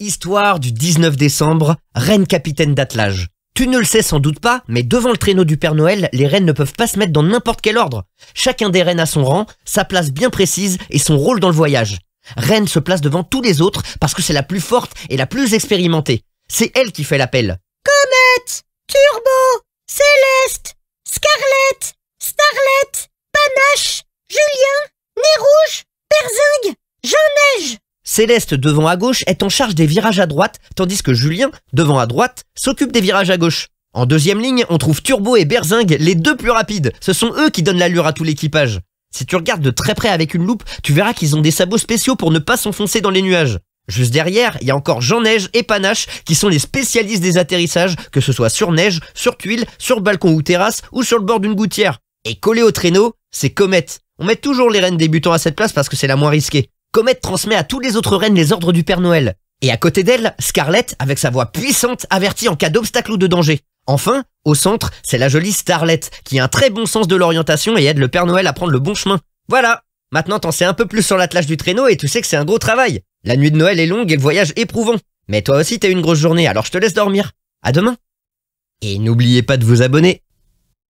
Histoire du 19 décembre, reine capitaine d'attelage. Tu ne le sais sans doute pas, mais devant le traîneau du Père Noël, les reines ne peuvent pas se mettre dans n'importe quel ordre. Chacun des reines a son rang, sa place bien précise et son rôle dans le voyage. Reine se place devant tous les autres parce que c'est la plus forte et la plus expérimentée. C'est elle qui fait l'appel. Comète Turbo Céleste, devant à gauche, est en charge des virages à droite, tandis que Julien, devant à droite, s'occupe des virages à gauche. En deuxième ligne, on trouve Turbo et Berzing les deux plus rapides. Ce sont eux qui donnent l'allure à tout l'équipage. Si tu regardes de très près avec une loupe, tu verras qu'ils ont des sabots spéciaux pour ne pas s'enfoncer dans les nuages. Juste derrière, il y a encore Jean Neige et Panache qui sont les spécialistes des atterrissages, que ce soit sur neige, sur tuile, sur balcon ou terrasse ou sur le bord d'une gouttière. Et collé au traîneau, c'est Comète. On met toujours les rennes débutants à cette place parce que c'est la moins risquée. Comet transmet à tous les autres reines les ordres du Père Noël. Et à côté d'elle, Scarlett, avec sa voix puissante, avertit en cas d'obstacle ou de danger. Enfin, au centre, c'est la jolie Starlet, qui a un très bon sens de l'orientation et aide le Père Noël à prendre le bon chemin. Voilà Maintenant t'en sais un peu plus sur l'attelage du traîneau et tu sais que c'est un gros travail. La nuit de Noël est longue et le voyage éprouvant. Mais toi aussi t'as une grosse journée, alors je te laisse dormir. À demain Et n'oubliez pas de vous abonner